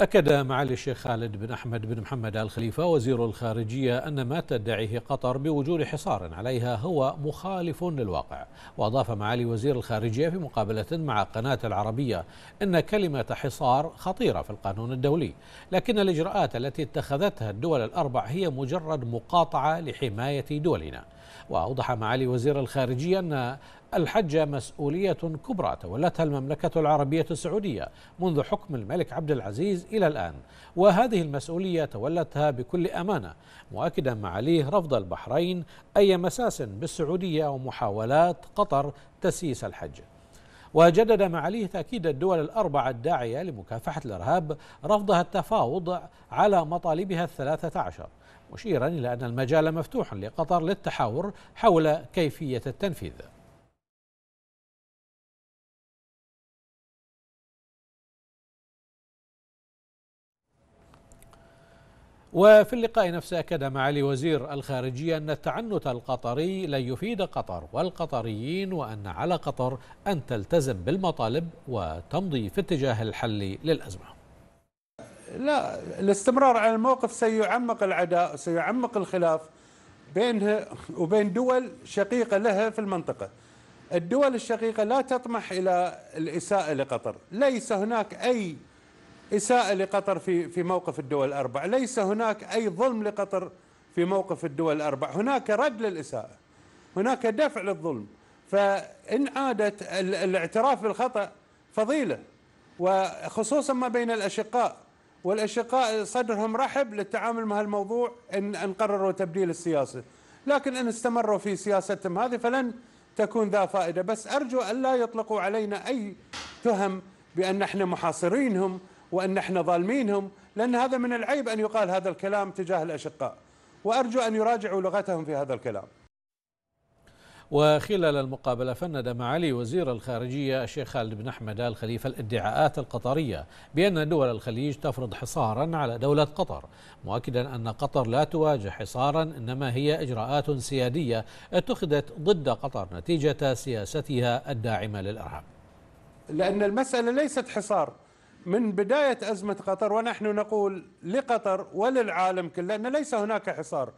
أكد معالي الشيخ خالد بن أحمد بن محمد آل خليفة وزير الخارجية أن ما تدعيه قطر بوجود حصار عليها هو مخالف للواقع وأضاف معالي وزير الخارجية في مقابلة مع قناة العربية أن كلمة حصار خطيرة في القانون الدولي لكن الإجراءات التي اتخذتها الدول الأربع هي مجرد مقاطعة لحماية دولنا وأوضح معالي وزير الخارجية أن الحج مسؤولية كبرى تولتها المملكة العربية السعودية منذ حكم الملك عبد العزيز إلى الآن وهذه المسؤولية تولتها بكل أمانة مؤكدا معاليه رفض البحرين أي مساس بالسعودية ومحاولات قطر تسييس الحج وجدد معاليه تأكيد الدول الأربعة الداعية لمكافحة الإرهاب رفضها التفاوض على مطالبها الثلاثة عشر مشيرا إلى أن المجال مفتوح لقطر للتحاور حول كيفية التنفيذ وفي اللقاء نفسه أكد معالي وزير الخارجية أن التعنت القطري لن يفيد قطر والقطريين وأن على قطر أن تلتزم بالمطالب وتمضي في اتجاه الحل للأزمة لا الاستمرار على الموقف سيعمق العداء سيعمق الخلاف بينها وبين دول شقيقة لها في المنطقة الدول الشقيقة لا تطمح إلى الإساءة لقطر ليس هناك أي إساءة لقطر في في موقف الدول الأربع ليس هناك أي ظلم لقطر في موقف الدول الأربع هناك رد للإساءة هناك دفع للظلم فإن عادت الاعتراف بالخطأ فضيلة وخصوصا ما بين الأشقاء والأشقاء صدرهم رحب للتعامل مع الموضوع إن, إن قرروا تبديل السياسة لكن إن استمروا في سياستهم هذه فلن تكون ذا فائدة بس أرجو أن لا يطلقوا علينا أي تهم بأن احنا محاصرينهم وأن احنا ظالمينهم لأن هذا من العيب أن يقال هذا الكلام تجاه الأشقاء وأرجو أن يراجعوا لغتهم في هذا الكلام وخلال المقابلة فند معالي وزير الخارجية الشيخ خالد بن أحمد آل خليفة الادعاءات القطرية بأن دول الخليج تفرض حصارا على دولة قطر مؤكدا أن قطر لا تواجه حصارا إنما هي إجراءات سيادية اتخذت ضد قطر نتيجة سياستها الداعمة للإرهاب لأن المسألة ليست حصار من بداية أزمة قطر ونحن نقول لقطر وللعالم كله أن ليس هناك حصار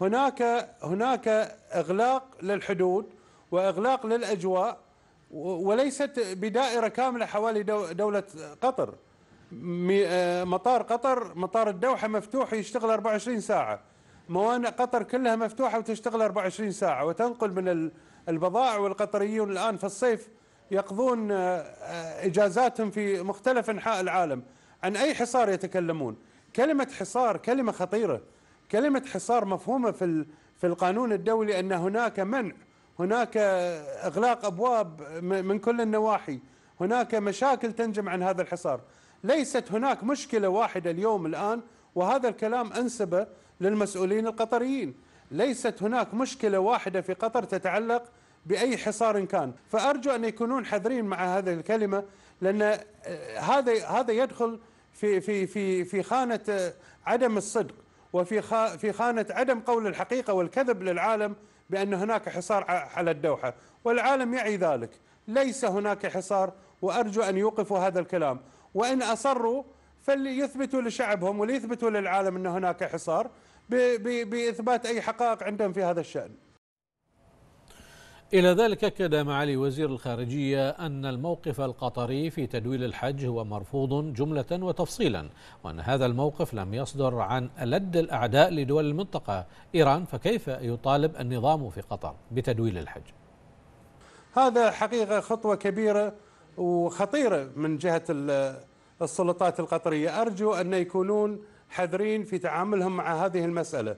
هناك هناك إغلاق للحدود وإغلاق للأجواء وليست بدائرة كاملة حوالي دولة قطر آه، مطار قطر مطار الدوحة مفتوح يشتغل 24 ساعة موانئ قطر كلها مفتوحة وتشتغل 24 ساعة وتنقل من البضائع والقطريون الآن في الصيف يقضون آه، آه، إجازاتهم في مختلف أنحاء العالم عن أي حصار يتكلمون كلمة حصار كلمة خطيرة كلمة حصار مفهومة في في القانون الدولي أن هناك منع هناك إغلاق أبواب من كل النواحي هناك مشاكل تنجم عن هذا الحصار ليست هناك مشكلة واحدة اليوم الآن وهذا الكلام أنسبة للمسؤولين القطريين ليست هناك مشكلة واحدة في قطر تتعلق باي حصار كان، فارجو ان يكونون حذرين مع هذه الكلمه لان آه، هذا هذا يدخل في في في في خانه آه، عدم الصدق وفي في خانه عدم قول الحقيقه والكذب للعالم بان هناك حصار على الدوحه، والعالم يعي ذلك، ليس هناك حصار وارجو ان يوقفوا هذا الكلام، وان اصروا فليثبتوا لشعبهم وليثبتوا للعالم ان هناك حصار باثبات اي حقائق عندهم في هذا الشان. إلى ذلك أكد معالي وزير الخارجية أن الموقف القطري في تدويل الحج هو مرفوض جملة وتفصيلا وأن هذا الموقف لم يصدر عن ألد الأعداء لدول المنطقة إيران فكيف يطالب النظام في قطر بتدويل الحج هذا حقيقة خطوة كبيرة وخطيرة من جهة السلطات القطرية أرجو أن يكونون حذرين في تعاملهم مع هذه المسألة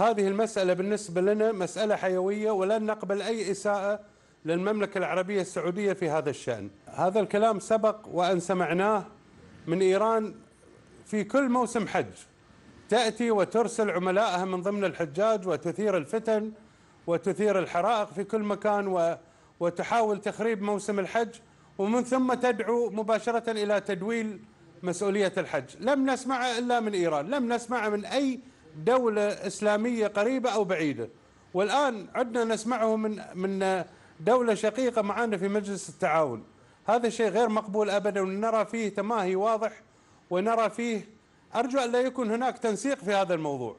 هذه المسألة بالنسبة لنا مسألة حيوية ولن نقبل أي إساءة للمملكة العربية السعودية في هذا الشأن هذا الكلام سبق وأن سمعناه من إيران في كل موسم حج تأتي وترسل عملائها من ضمن الحجاج وتثير الفتن وتثير الحرائق في كل مكان وتحاول تخريب موسم الحج ومن ثم تدعو مباشرة إلى تدويل مسؤولية الحج لم نسمع إلا من إيران لم نسمع من أي دولة إسلامية قريبة أو بعيدة والآن عدنا نسمعه من من دولة شقيقة معنا في مجلس التعاون هذا شيء غير مقبول أبدا ونرى فيه تماهي واضح ونرى فيه أرجو أن لا يكون هناك تنسيق في هذا الموضوع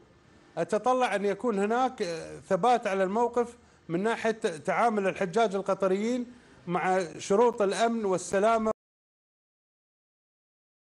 أتطلع أن يكون هناك ثبات على الموقف من ناحية تعامل الحجاج القطريين مع شروط الأمن والسلامة